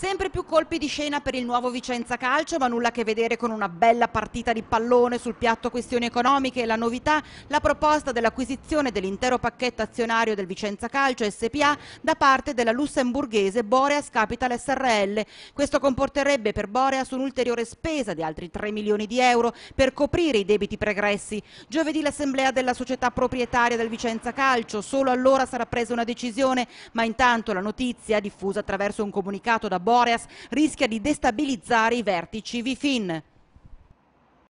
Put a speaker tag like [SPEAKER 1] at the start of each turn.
[SPEAKER 1] Sempre più colpi di scena per il nuovo Vicenza Calcio, ma nulla a che vedere con una bella partita di pallone sul piatto questioni economiche. La novità, la proposta dell'acquisizione dell'intero pacchetto azionario del Vicenza Calcio SPA da parte della lussemburghese Boreas Capital SRL. Questo comporterebbe per Boreas un'ulteriore spesa di altri 3 milioni di euro per coprire i debiti pregressi. Giovedì l'assemblea della società proprietaria del Vicenza Calcio, solo allora sarà presa una decisione, ma intanto la notizia, diffusa attraverso un comunicato da Boreas, Boreas rischia di destabilizzare i vertici Vifin.